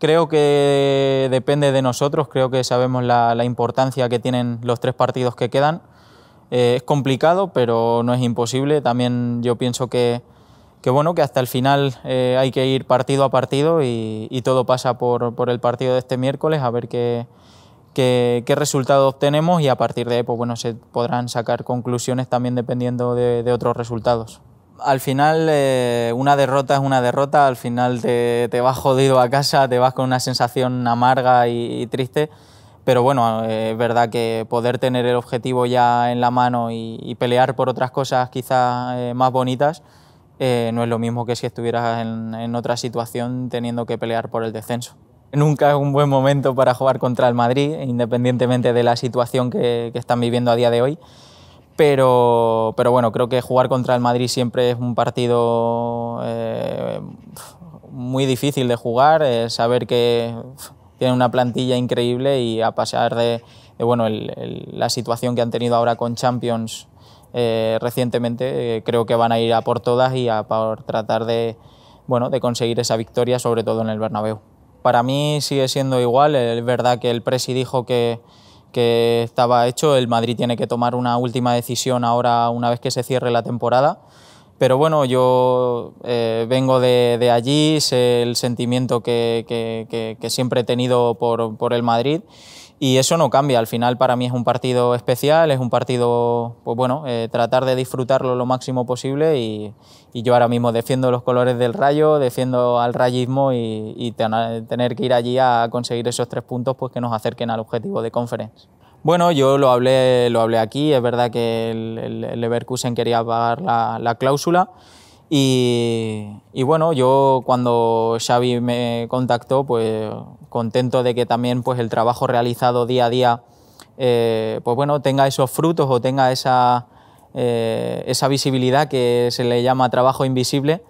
Creo que depende de nosotros, creo que sabemos la, importancia que tienen los tres partidos que quedan. Eh, es complicado, pero no es imposible. También yo pienso que, bueno, que hasta el final eh, hay que ir partido a partido y, todo pasa por, el partido de este miércoles, a ver qué, resultados qué, obtenemos y a partir de ahí pues, bueno, se podrán sacar conclusiones también dependiendo de otros resultados al final eh, una derrota es una derrota, al final te, te, vas jodido a casa, te vas con una sensación amarga y, triste, pero bueno, eh, es verdad que poder tener el objetivo ya en la mano y, pelear por otras cosas quizás eh, más bonitas, no es lo mismo que si estuvieras en, otra situación teniendo que pelear por el descenso. Nunca es un buen momento para jugar contra el Madrid, independientemente de la situación que están viviendo a día de hoy. Pero, pero bueno, creo que jugar contra el Madrid siempre es un partido eh, muy difícil de jugar, eh, saber que tiene una plantilla increíble y a pasar de, bueno, la situación que han tenido ahora con Champions eh, recientemente, creo que van a ir a por todas y a por tratar de, bueno, de conseguir esa victoria, sobre todo en el Bernabéu. Para mí sigue siendo igual, es verdad que el Presi dijo que que estaba hecho. El Madrid tiene que tomar una última decisión ahora una vez que se cierre la temporada. Pero bueno, yo eh, vengo de, allí, sé el sentimiento que, siempre he tenido por, por el Madrid y eso no cambia. Al final para mí es un partido especial, es un partido, pues bueno, eh, tratar de disfrutarlo lo máximo posible y, yo ahora mismo defiendo los colores del rayo, defiendo al rayismo y, tener que ir allí a conseguir esos tres puntos pues que nos acerquen al objetivo de conference. Bueno, yo lo hablé, lo hablé aquí, es verdad que el, el Leverkusen quería pagar la, la cláusula. Y, bueno, yo cuando Xavi me contactó, pues contento de que también pues, el trabajo realizado día a día eh, pues bueno, tenga esos frutos o tenga esa, eh, esa visibilidad que se le llama trabajo invisible,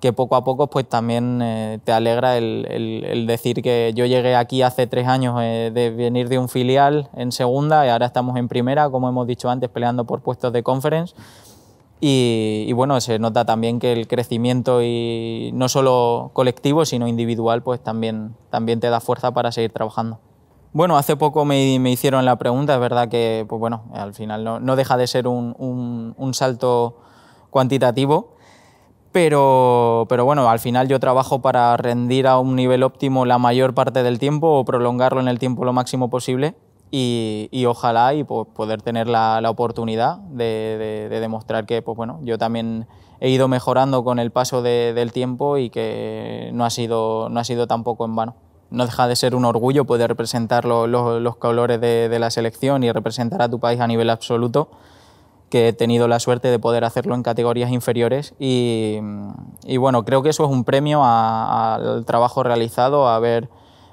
que poco a poco pues también eh, te alegra el, el, decir que yo llegué aquí hace tres años de venir de un filial en segunda y ahora estamos en primera, como hemos dicho antes, peleando por puestos de conference. Y, bueno, se nota también que el crecimiento y no solo colectivo, sino individual, pues también, también te da fuerza para seguir trabajando. Bueno, hace poco me, hicieron la pregunta, es verdad que pues bueno, al final no, deja de ser un, salto cuantitativo, pero, pero bueno, al final yo trabajo para rendir a un nivel óptimo la mayor parte del tiempo o prolongarlo en el tiempo lo máximo posible y, ojalá y pues, poder tener la, la oportunidad de, de, demostrar que pues, bueno, yo también he ido mejorando con el paso del tiempo y que no ha sido, no ha sido tampoco en vano no deja de ser un orgullo poder representar los, colores de, de, la selección y representar a tu país a nivel absoluto, que he tenido la suerte de poder hacerlo en categorías inferiores y, y bueno, creo que eso es un premio al trabajo realizado, a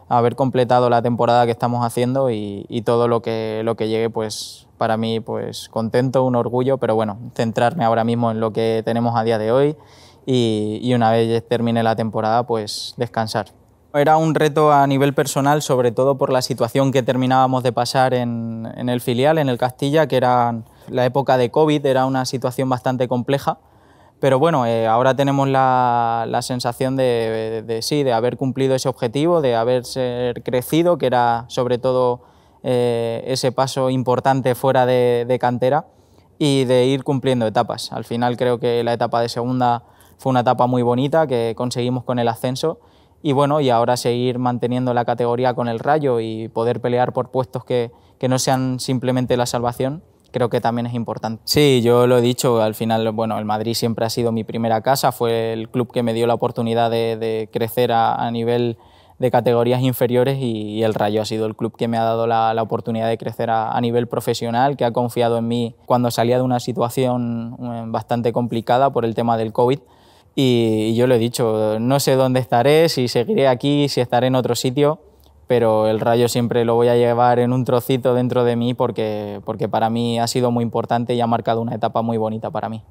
haber completado la temporada que estamos haciendo y, todo lo que, lo que llegue, pues para mí, pues contento, un orgullo, pero bueno, centrarme ahora mismo en lo que tenemos a día de hoy y, una vez termine la temporada, pues descansar. Era un reto a nivel personal, sobre todo por la situación que terminábamos de pasar en, en el filial, en el Castilla, que era la época de COVID, era una situación bastante compleja pero bueno, eh, ahora tenemos la, sensación de, sí, de haber cumplido ese objetivo, de haber crecido, que era sobre todo eh, ese paso importante fuera de, cantera y de ir cumpliendo etapas. Al final creo que la etapa de segunda fue una etapa muy bonita que conseguimos con el ascenso y bueno, y ahora seguir manteniendo la categoría con el rayo y poder pelear por puestos que no sean simplemente la salvación, creo que también es importante. Sí, yo lo he dicho, al final, bueno, el Madrid siempre ha sido mi primera casa, fue el club que me dio la oportunidad de, crecer a, nivel de categorías inferiores y, el Rayo ha sido el club que me ha dado la, oportunidad de crecer a, nivel profesional, que ha confiado en mí cuando salía de una situación eh, bastante complicada por el tema del COVID. Y, y yo lo he dicho, no sé dónde estaré, si seguiré aquí, si estaré en otro sitio, pero el rayo siempre lo voy a llevar en un trocito dentro de mí porque, para mí ha sido muy importante y ha marcado una etapa muy bonita para mí.